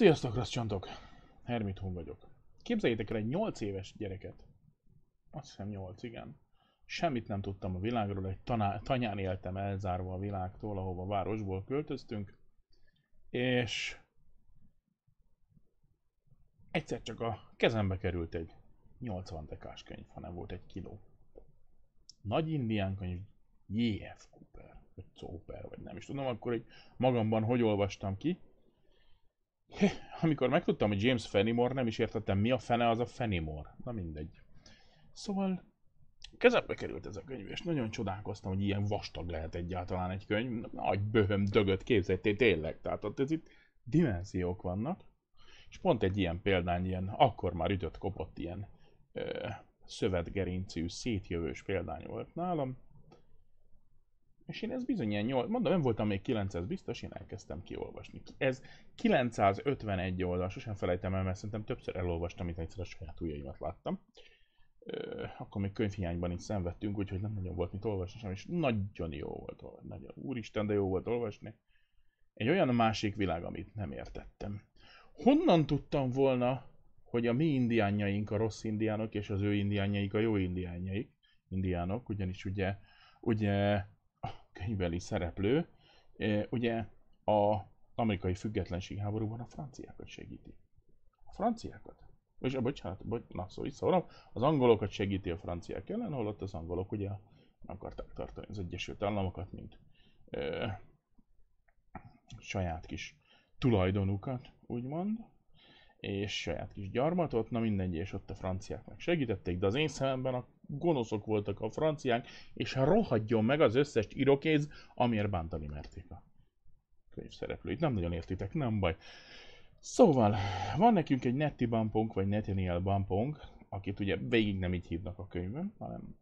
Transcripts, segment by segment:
Sziasztok, rasszcsontok! Hermit Hun vagyok. Képzeljétek el egy 8 éves gyereket. Azt hiszem 8, igen. Semmit nem tudtam a világról, egy taná- tanyán éltem elzárva a világtól, ahova a városból költöztünk. És egyszer csak a kezembe került egy 80 dekás könyv, hanem volt egy kiló. Nagy indián könyv, J.F. Cooper, vagy Cooper, vagy nem is tudom, akkor egy magamban hogy olvastam ki Amikor megtudtam, hogy James Fenimore, nem is értettem, mi a fene az a Fenimore. Na mindegy. Szóval kezembe került ez a könyv, és nagyon csodálkoztam, hogy ilyen vastag lehet egyáltalán egy könyv. Nagy böhöm dögött képzettél tényleg. Tehát ott ez itt dimenziók vannak. És pont egy ilyen példány, ilyen akkor már ütött, kopott ilyen ö, szövetgerincű, szétjövős példány volt nálam és én ez bizony ilyen 8, mondom, nem voltam még 900 biztos, én elkezdtem kiolvasni. Ez 951 oldal, sosem felejtem el, mert szerintem többször elolvastam, mint egyszer a saját ujjaimat láttam. Ö, akkor még könyvhiányban is szenvedtünk, úgyhogy nem nagyon volt mit olvasni sem, és nagyon jó volt olvasni. Nagyon, úristen, de jó volt olvasni. Egy olyan másik világ, amit nem értettem. Honnan tudtam volna, hogy a mi indiánjaink a rossz indiánok, és az ő indiánjaik a jó indiánjaik, indiánok, ugyanis ugye, ugye könyveli szereplő, ugye a amerikai függetlenségháborúban a franciákat segíti. A franciákat. És a ah, bocsánat, bo- na szó, szóval az angolokat segíti a franciák ellen, holott az angolok ugye nem akarták tartani az Egyesült Államokat, mint ö, saját kis tulajdonukat, úgymond és saját kis gyarmatot, na mindegy, és ott a meg segítették, de az én szememben a gonoszok voltak a franciák, és rohadjon meg az összes irokéz, amiért bántani merték a könyv szereplőit. Nem nagyon értitek, nem baj. Szóval, van nekünk egy Netty Bampunk, vagy Nathaniel Bampunk, akit ugye végig nem így hívnak a könyvön, hanem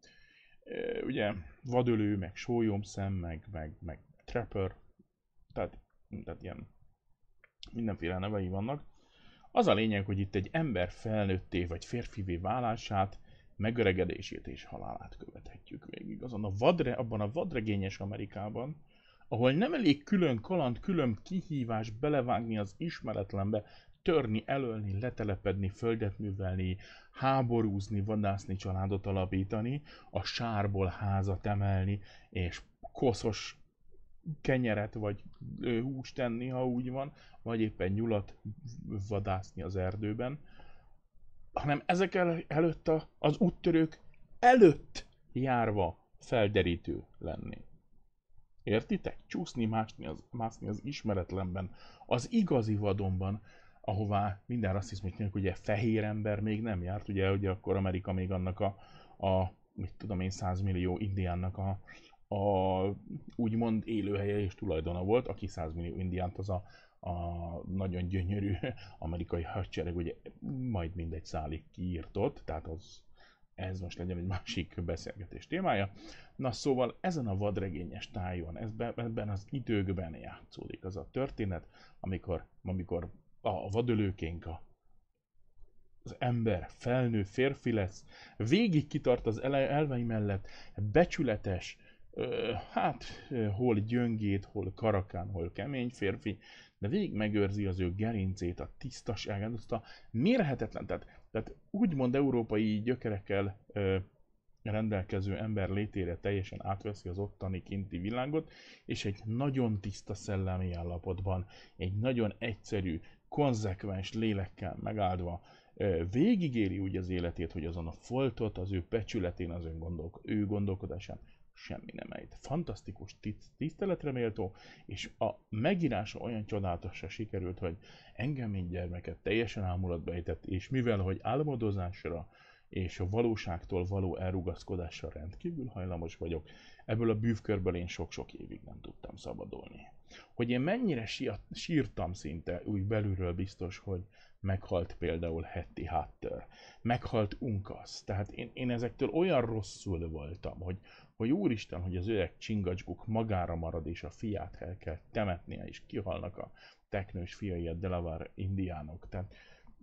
ugye vadölő, meg sólyomszem, meg, meg, meg trapper, tehát, tehát ilyen mindenféle nevei vannak az a lényeg, hogy itt egy ember felnőtté vagy férfivé válását, megöregedését és halálát követhetjük végig. Azon a vadre, abban a vadregényes Amerikában, ahol nem elég külön kaland, külön kihívás belevágni az ismeretlenbe, törni, elölni, letelepedni, földet művelni, háborúzni, vadászni, családot alapítani, a sárból házat emelni, és koszos kenyeret vagy húst tenni ha úgy van, vagy éppen nyulat vadászni az erdőben, hanem ezek el, előtt a, az úttörők előtt járva felderítő lenni. Értitek? Csúszni, másni az, mászni az ismeretlenben, az igazi vadonban, ahová minden rasszizmus nélkül ugye fehér ember még nem járt, ugye, ugye akkor Amerika még annak a, a mit tudom én, 100 millió indiánnak a, a úgymond élőhelye és tulajdona volt, aki 100 millió indiánt az a, a nagyon gyönyörű amerikai hadsereg, ugye majd mindegy szállik kiírtott, tehát az ez most legyen egy másik beszélgetés témája. Na szóval ezen a vadregényes tájon, ebben az időkben játszódik az a történet, amikor, amikor a vadölőkénk a az ember felnő férfi lesz, végig kitart az elvei mellett, becsületes, hát hol gyöngét, hol karakán, hol kemény férfi, de végig megőrzi az ő gerincét, a tisztaságát, azt a mérhetetlen, tehát, tehát úgymond európai gyökerekkel ö, rendelkező ember létére teljesen átveszi az ottani kinti világot, és egy nagyon tiszta szellemi állapotban, egy nagyon egyszerű, konzekvens lélekkel megáldva végigéri úgy az életét, hogy azon a foltot, az ő pecsületén, az ő, gondolk- ő gondolkodásán semmi nem ejt. Fantasztikus, tiszteletre méltó, és a megírása olyan csodálatosra sikerült, hogy engem, mint gyermeket teljesen ámulatba ejtett, és mivel, hogy álmodozásra és a valóságtól való elrugaszkodásra rendkívül hajlamos vagyok, ebből a bűvkörből én sok-sok évig nem tudtam szabadulni. Hogy én mennyire sírtam szinte, úgy belülről biztos, hogy meghalt például Hetti Hatter, meghalt Unkas, tehát én, én ezektől olyan rosszul voltam, hogy hogy úristen, hogy az öreg csingacsguk magára marad, és a fiát el kell temetnie, és kihalnak a teknős fiai a Delaware indiánok. Tehát,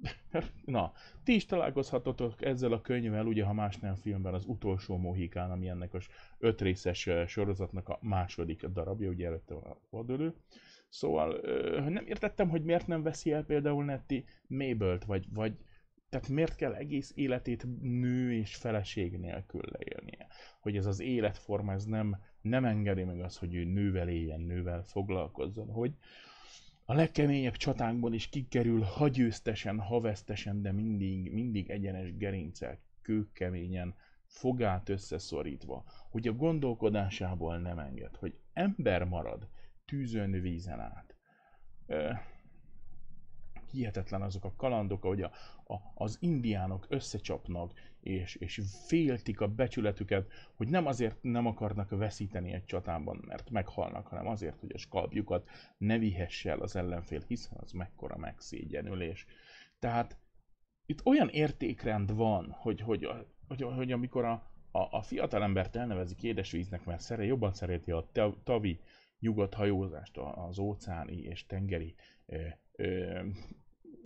na, ti is találkozhatotok ezzel a könyvvel, ugye, ha más nem filmben, az utolsó Mohikán, ami ennek az ötrészes sorozatnak a második darabja, ugye előtte van a vadölő. Szóval nem értettem, hogy miért nem veszi el például Netti Mabelt, vagy, vagy tehát miért kell egész életét nő és feleség nélkül leélnie? hogy ez az életforma, ez nem, nem engedi meg azt, hogy ő nővel éljen, nővel foglalkozzon, hogy a legkeményebb csatákban is kikerül hagyőztesen, havesztesen, de mindig, mindig egyenes gerincel, kőkeményen, fogát összeszorítva, hogy a gondolkodásából nem enged, hogy ember marad tűzön vízen át hihetetlen azok a kalandok, ahogy a, a, az indiánok összecsapnak, és, és féltik a becsületüket, hogy nem azért nem akarnak veszíteni egy csatában, mert meghalnak, hanem azért, hogy a skalpjukat ne vihesse el az ellenfél, hiszen az mekkora megszégyenülés. Tehát itt olyan értékrend van, hogy, hogy, hogy, hogy amikor a, a, a embert elnevezik édesvíznek, mert szere, jobban szereti a tavi nyugathajózást, az óceáni és tengeri ö, ö,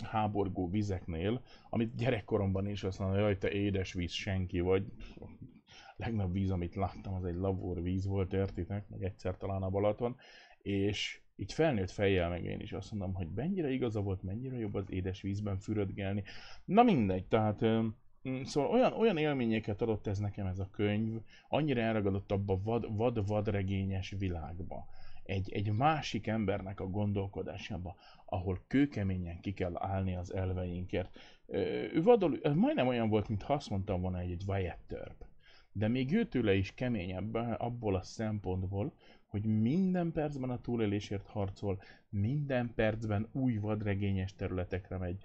háborgó vizeknél, amit gyerekkoromban is azt mondom, hogy te édes víz, senki vagy. Legnagyobb víz, amit láttam, az egy víz volt, értitek, meg egyszer talán a Balaton, és így felnőtt fejjel meg én is azt mondom, hogy mennyire igaza volt, mennyire jobb az édes vízben fürödgelni. Na mindegy, tehát mm, Szóval olyan, olyan élményeket adott ez nekem ez a könyv, annyira elragadott abba a vad, vad vad regényes világba egy, egy másik embernek a gondolkodásába, ahol kőkeményen ki kell állni az elveinkért. Ö, vadol, majdnem olyan volt, mintha azt mondtam volna, egy egy Wyatt De még őtőle is keményebb abból a szempontból, hogy minden percben a túlélésért harcol, minden percben új vadregényes területekre megy,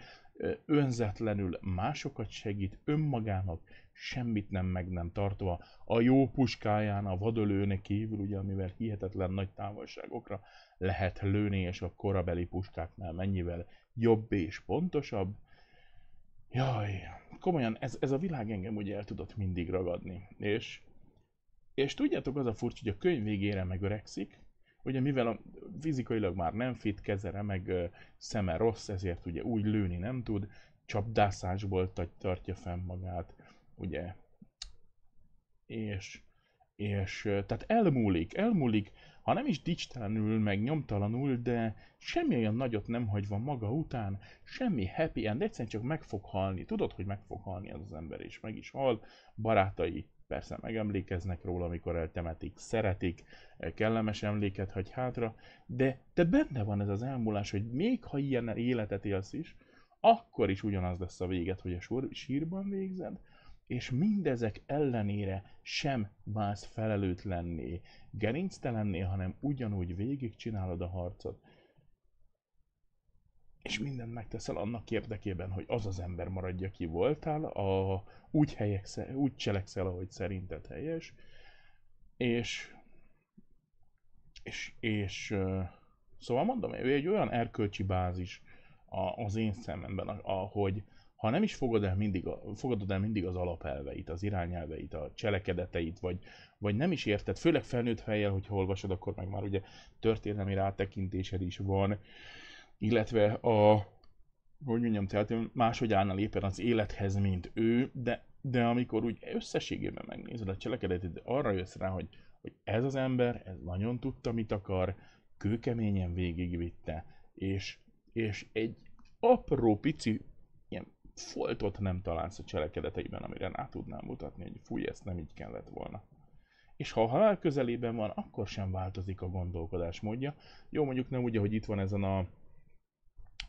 önzetlenül másokat segít, önmagának semmit nem meg nem tartva, a jó puskáján, a vadölőnek kívül, ugye, amivel hihetetlen nagy távolságokra lehet lőni, és a korabeli puskáknál mennyivel jobb és pontosabb. Jaj, komolyan, ez, ez a világ engem ugye el tudott mindig ragadni, és és tudjátok, az a furcsa, hogy a könyv végére megöregszik, ugye mivel a fizikailag már nem fit, kezere meg ö, szeme rossz, ezért ugye úgy lőni nem tud, csapdászásból tartja fenn magát, ugye. És, és tehát elmúlik, elmúlik, ha nem is dicstelenül, meg nyomtalanul, de semmi olyan nagyot nem hagyva maga után, semmi happy end, egyszerűen csak meg fog halni. Tudod, hogy meg fog halni az az ember, és meg is hal, barátai persze megemlékeznek róla, amikor eltemetik, szeretik, kellemes emléket hagy hátra, de te benne van ez az elmúlás, hogy még ha ilyen életet élsz is, akkor is ugyanaz lesz a véget, hogy a sor, sírban végzed, és mindezek ellenére sem válsz felelőtlenné, gerinctelenné, hanem ugyanúgy végigcsinálod a harcot és mindent megteszel annak érdekében, hogy az az ember maradja, ki voltál, a, úgy, helyeksz, úgy cselekszel, ahogy szerinted helyes, és, és, és szóval mondom, ő egy olyan erkölcsi bázis a, az én szememben, ahogy ha nem is fogod el mindig, fogadod el mindig az alapelveit, az irányelveit, a cselekedeteit, vagy, vagy nem is érted, főleg felnőtt fejjel, hogyha olvasod, akkor meg már ugye történelmi rátekintésed is van, illetve a hogy mondjam, tehát máshogy állna lépen az élethez, mint ő, de, de amikor úgy összességében megnézed a cselekedetet, arra jössz rá, hogy, hogy ez az ember, ez nagyon tudta, mit akar, kőkeményen végigvitte, és, és egy apró pici ilyen foltot nem találsz a cselekedeteiben, amire rá tudnám mutatni, hogy fúj, ezt nem így kellett volna. És ha a halál közelében van, akkor sem változik a gondolkodás módja. Jó, mondjuk nem úgy, hogy itt van ezen a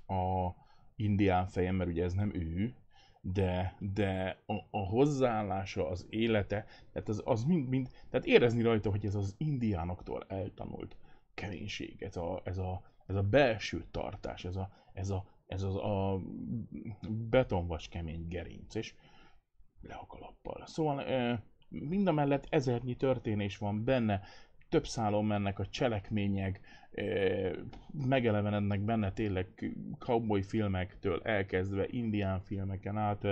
a indián fejem, mert ugye ez nem ő, de, de a, a hozzáállása, az élete, tehát az, az mind, mind, tehát érezni rajta, hogy ez az indiánoktól eltanult keménység, ez a, ez a, ez a belső tartás, ez a, ez a, ez az a betonvas kemény gerinc, és le a kalappal. Szóval mind a mellett ezernyi történés van benne, több szálon mennek a cselekmények, megelevenednek benne tényleg cowboy filmektől elkezdve, indián filmeken át,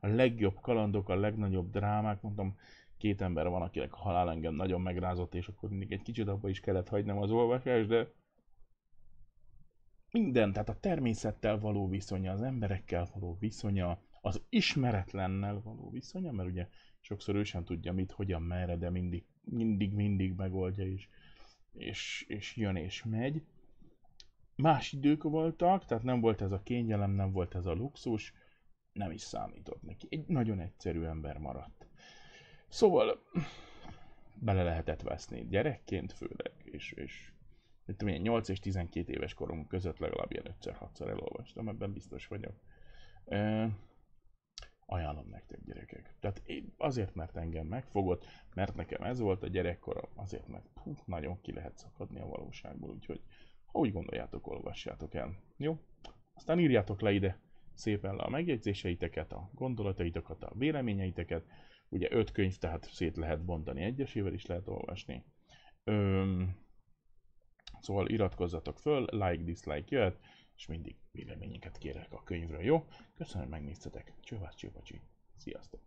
a legjobb kalandok, a legnagyobb drámák, mondom, két ember van, akinek a halál engem nagyon megrázott, és akkor mindig egy kicsit abba is kellett hagynom az olvasást, de minden, tehát a természettel való viszonya, az emberekkel való viszonya, az ismeretlennel való viszonya, mert ugye sokszor ő sem tudja mit, hogyan, merre, de mindig, mindig, mindig megoldja is. És és, és jön és megy. Más idők voltak, tehát nem volt ez a kényelem, nem volt ez a luxus, nem is számított neki. Egy nagyon egyszerű ember maradt. Szóval bele lehetett veszni gyerekként főleg, és, és mit tudom 8 és 12 éves korom között legalább ilyen 5-6-szor elolvastam, ebben biztos vagyok ajánlom nektek gyerekek. Tehát én azért, mert engem megfogott, mert nekem ez volt a gyerekkorom, azért, mert puh, nagyon ki lehet szakadni a valóságból, úgyhogy ha úgy gondoljátok, olvassátok el. Jó? Aztán írjátok le ide szépen le a megjegyzéseiteket, a gondolataitokat, a véleményeiteket. Ugye öt könyv, tehát szét lehet bontani egyesével is lehet olvasni. Öm, szóval iratkozzatok föl, like, dislike jöhet és mindig véleményeket kérek a könyvről, jó? Köszönöm, hogy megnéztetek. Csóvás, csóvacsi. Sziasztok!